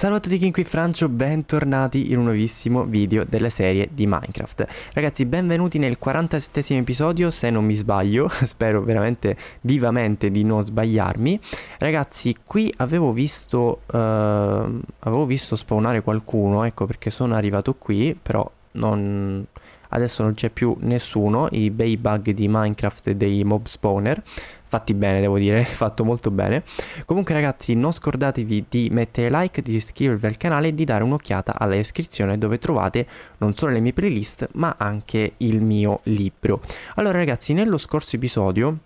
Salve a tutti King qui Francio, bentornati in un nuovissimo video della serie di Minecraft Ragazzi benvenuti nel 47 episodio se non mi sbaglio, spero veramente vivamente di non sbagliarmi Ragazzi qui avevo visto, uh, avevo visto spawnare qualcuno, ecco perché sono arrivato qui però non... adesso non c'è più nessuno, i bei bug di Minecraft e dei mob spawner fatti bene devo dire, fatto molto bene. Comunque ragazzi non scordatevi di mettere like, di iscrivervi al canale e di dare un'occhiata alla descrizione dove trovate non solo le mie playlist ma anche il mio libro. Allora ragazzi nello scorso episodio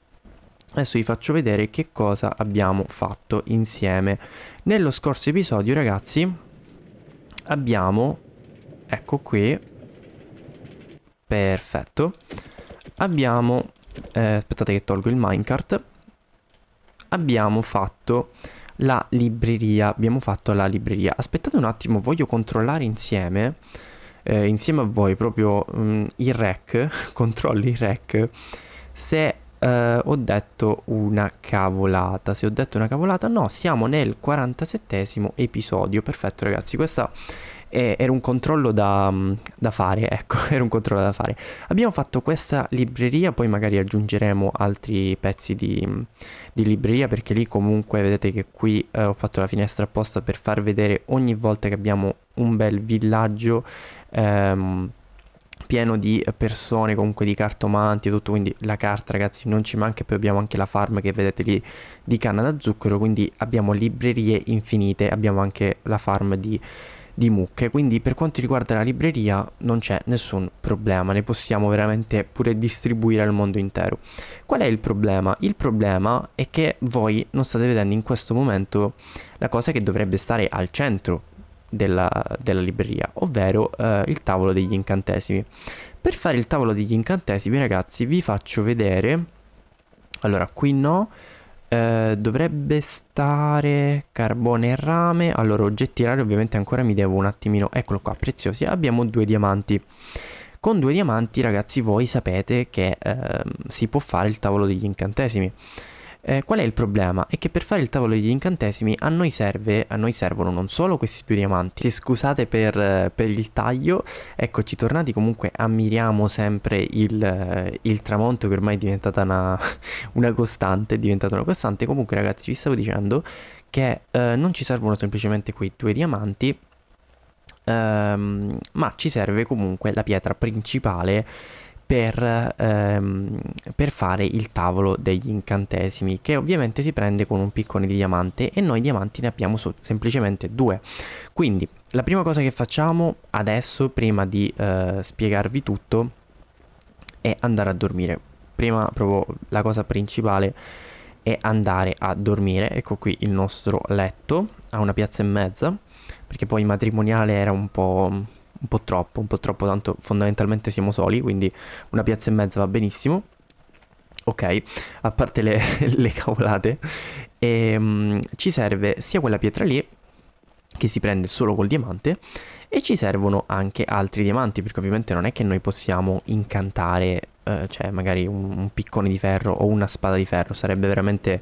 Adesso vi faccio vedere che cosa abbiamo fatto insieme. Nello scorso episodio, ragazzi, abbiamo... Ecco qui. Perfetto. Abbiamo eh, aspettate che tolgo il minecart, abbiamo fatto la libreria, abbiamo fatto la libreria. Aspettate un attimo, voglio controllare insieme, eh, insieme a voi, proprio mh, mm, il rec, controlli il rec, se eh, ho detto una cavolata. Se ho detto una cavolata, no, siamo nel 47 episodio. Perfetto ragazzi, questa e era un controllo da, mm, da, fare, ecco, era un controllo da fare. Abbiamo fatto questa libreria, poi magari aggiungeremo altri pezzi di, mm, di libreria perché lì comunque vedete che qui eh, ho fatto la finestra apposta per far vedere ogni volta che abbiamo un bel villaggio ehm, pieno di persone, comunque di cartomanti e tutto, quindi la carta ragazzi non ci manca, poi abbiamo anche la farm che vedete lì di canna da zucchero, quindi abbiamo librerie infinite, abbiamo anche la farm di di mucche, quindi per quanto riguarda la libreria non c'è nessun problema, ne possiamo veramente pure distribuire al mondo intero. Qual è il problema? Il problema è che voi non state vedendo in questo momento la cosa che dovrebbe stare al centro della, della libreria, ovvero eh, il tavolo degli incantesimi. Per fare il tavolo degli incantesimi ragazzi vi faccio vedere, allora qui no, eh, dovrebbe stare carbone e rame. Allora, oggetti rari ovviamente ancora mi devo un attimino. Eccolo qua, preziosi. Abbiamo due diamanti. Con due diamanti, ragazzi, voi sapete che eh, si può fare il tavolo degli incantesimi. Eh, qual è il problema? È che per fare il tavolo degli incantesimi a noi, serve, a noi servono non solo questi due diamanti. Se scusate per, per, il taglio, eccoci tornati, comunque ammiriamo sempre il, il tramonto che ormai è diventata una, una, costante, è diventata una costante. Comunque ragazzi vi stavo dicendo che eh, non ci servono semplicemente quei due diamanti, ehm, ma ci serve comunque la pietra principale per, ehm, per, fare il tavolo degli incantesimi che ovviamente si prende con un piccone di diamante e noi diamanti ne abbiamo semplicemente due quindi la prima cosa che facciamo adesso prima di eh, spiegarvi tutto è andare a dormire prima proprio la cosa principale è andare a dormire ecco qui il nostro letto a una piazza e mezza perché poi il matrimoniale era un po' un po' troppo, un po' troppo, tanto fondamentalmente siamo soli, quindi una piazza e mezza va benissimo. Ok, a parte le, le cavolate, e, um, ci serve sia quella pietra lì che si prende solo col diamante e ci servono anche altri diamanti perché ovviamente non è che noi possiamo incantare cioè magari un, un, piccone di ferro o una spada di ferro, sarebbe veramente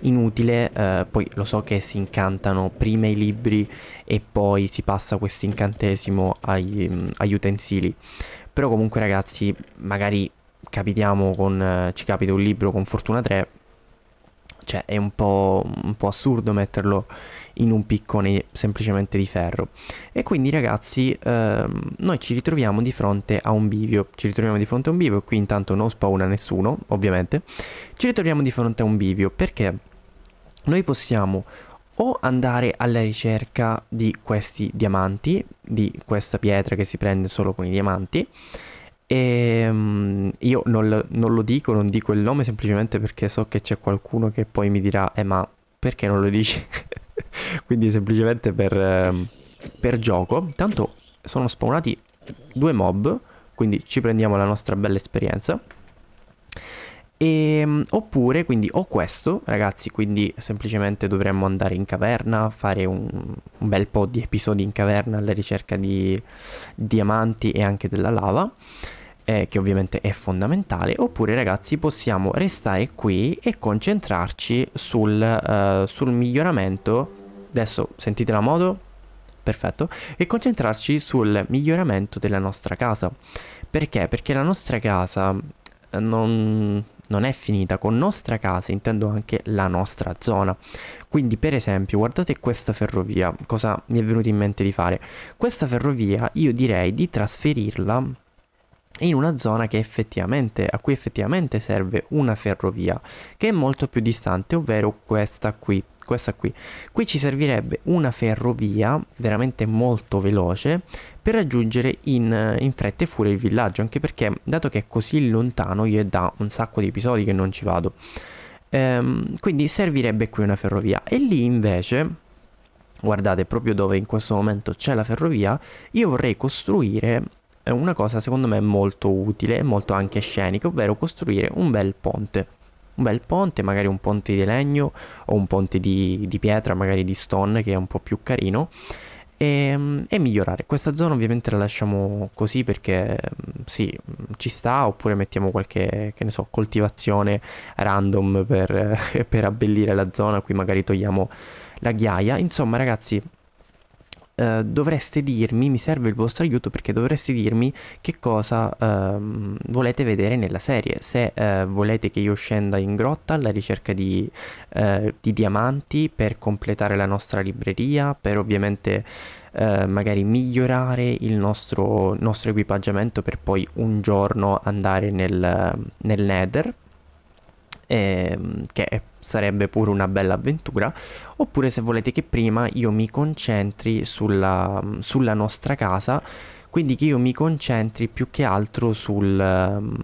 inutile, eh, poi lo so che si incantano prima i libri e poi si passa questo incantesimo agli, mm, agli utensili, però comunque ragazzi magari capitiamo con, eh, ci capita un libro con Fortuna 3 cioè è un po', un po', assurdo metterlo in un piccone semplicemente di ferro. E quindi ragazzi, ehm, noi ci ritroviamo di fronte a un bivio, ci ritroviamo di fronte a un bivio, qui intanto non spawna nessuno, ovviamente, ci ritroviamo di fronte a un bivio perché noi possiamo o andare alla ricerca di questi diamanti, di questa pietra che si prende solo con i diamanti, e ehm, io non, non, lo dico, non dico il nome semplicemente perché so che c'è qualcuno che poi mi dirà, eh ma perché non lo dici? Quindi semplicemente per, ehm, per gioco. Tanto sono spawnati due mob, quindi ci prendiamo la nostra bella esperienza. E, ehm, oppure, quindi, o questo, ragazzi, quindi semplicemente dovremmo andare in caverna, fare un, un bel po' di episodi in caverna alla ricerca di diamanti e anche della lava, eh, che ovviamente è fondamentale, oppure, ragazzi, possiamo restare qui e concentrarci sul, uh, sul miglioramento. Adesso sentite la moto? Perfetto. E concentrarci sul miglioramento della nostra casa. Perché? Perché la nostra casa non non è finita, con nostra casa intendo anche la nostra zona. Quindi per esempio guardate questa ferrovia, cosa mi è venuto in mente di fare? Questa ferrovia io direi di trasferirla in una zona a cui effettivamente serve una ferrovia, che è molto più distante, ovvero questa qui questa qui. Qui ci servirebbe una ferrovia veramente molto veloce per raggiungere in, in, fretta e furia il villaggio, anche perché dato che è così lontano io è da un sacco di episodi che non ci vado. Ehm, quindi servirebbe qui una ferrovia e lì invece guardate proprio dove in questo momento c'è la ferrovia, io vorrei costruire eh, una cosa secondo me molto utile e molto anche scenica, ovvero costruire un bel ponte un bel ponte, magari un ponte di legno o un ponte di, di pietra, magari di stone che è un po' più carino e, ehm, e, migliorare. Questa zona ovviamente la lasciamo così perché mm, sì, mm, ci sta, oppure mettiamo qualche, che ne so, coltivazione random per, per abbellire la zona, qui magari togliamo la ghiaia. Insomma ragazzi, eh, dovreste dirmi, mi serve il vostro aiuto perché dovreste dirmi che cosa eh, volete vedere nella serie, se eh, volete che io scenda in grotta alla ricerca di, eh, di diamanti per completare la nostra libreria, per ovviamente eh, magari migliorare il nostro, nostro, equipaggiamento per poi un giorno andare nel, nel Nether ehm, che sarebbe pure una bella avventura, oppure se volete che prima io mi concentri sulla, sulla nostra casa, quindi che io mi concentri più che altro sul, ehm,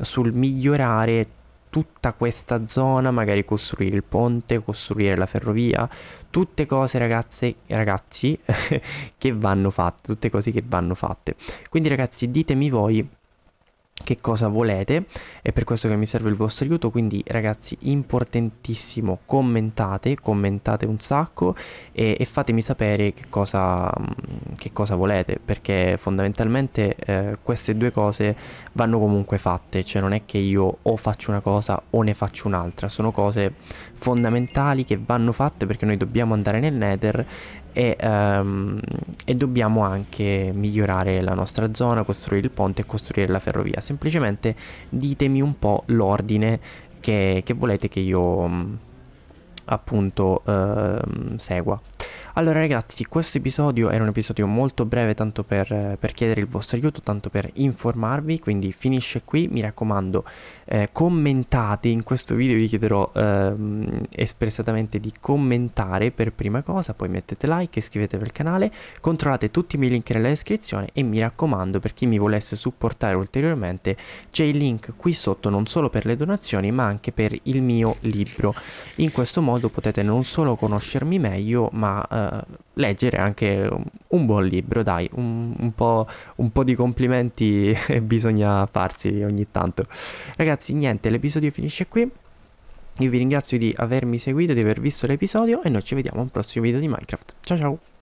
sul migliorare tutta questa zona, magari costruire il ponte, costruire la ferrovia, tutte cose ragazze e ragazzi che vanno fatte, tutte cose che vanno fatte. Quindi ragazzi ditemi voi che cosa volete è per questo che mi serve il vostro aiuto quindi ragazzi importantissimo commentate commentate un sacco e, e fatemi sapere che cosa, mm, che cosa, volete perché fondamentalmente eh, queste due cose vanno comunque fatte cioè non è che io o faccio una cosa o ne faccio un'altra sono cose fondamentali che vanno fatte perché noi dobbiamo andare nel nether e, um, e dobbiamo anche migliorare la nostra zona costruire il ponte e costruire la ferrovia semplicemente ditemi un po' l'ordine che, che volete che io mm, appunto eh, segua allora ragazzi, questo episodio era un episodio molto breve tanto per, eh, per chiedere il vostro aiuto, tanto per informarvi, quindi finisce qui, mi raccomando eh, commentate, in questo video vi chiederò ehm, espressatamente di commentare per prima cosa, poi mettete like, iscrivetevi al canale, controllate tutti i miei link nella descrizione e mi raccomando per chi mi volesse supportare ulteriormente c'è il link qui sotto non solo per le donazioni ma anche per il mio libro, in questo modo potete non solo conoscermi meglio ma... Eh, eh, leggere anche un, buon libro, dai, un, un, po', un po' di complimenti bisogna farsi ogni tanto. Ragazzi, niente, l'episodio finisce qui. Io vi ringrazio di avermi seguito, di aver visto l'episodio e noi ci vediamo al prossimo video di Minecraft. Ciao ciao!